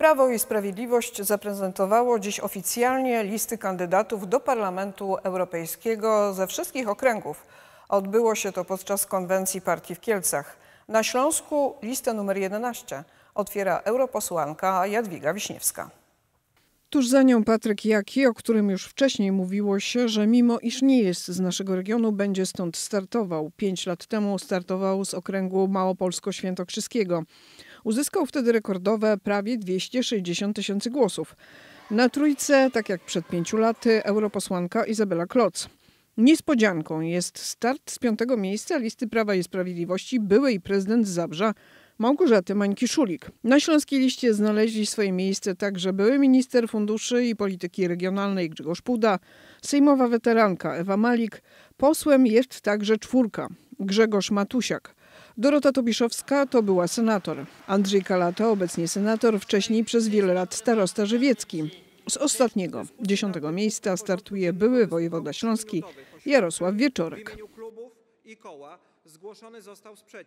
Prawo i Sprawiedliwość zaprezentowało dziś oficjalnie listy kandydatów do Parlamentu Europejskiego ze wszystkich okręgów. Odbyło się to podczas konwencji partii w Kielcach. Na Śląsku listę numer 11 otwiera europosłanka Jadwiga Wiśniewska. Tuż za nią Patryk Jaki, o którym już wcześniej mówiło się, że mimo iż nie jest z naszego regionu, będzie stąd startował. Pięć lat temu startował z okręgu Małopolsko-Świętokrzyskiego. Uzyskał wtedy rekordowe prawie 260 tysięcy głosów. Na trójce, tak jak przed pięciu laty, europosłanka Izabela Kloc. Niespodzianką jest start z piątego miejsca listy Prawa i Sprawiedliwości byłej prezydent Zabrza Małgorzaty Mańki-Szulik. Na śląskiej liście znaleźli swoje miejsce także były minister funduszy i polityki regionalnej Grzegorz Puda, sejmowa weteranka Ewa Malik, posłem jest także czwórka Grzegorz Matusiak, Dorota Tobiszowska to była senator. Andrzej Kalata, obecnie senator, wcześniej przez wiele lat starosta żywiecki. Z ostatniego, dziesiątego miejsca startuje były wojewoda śląski Jarosław Wieczorek.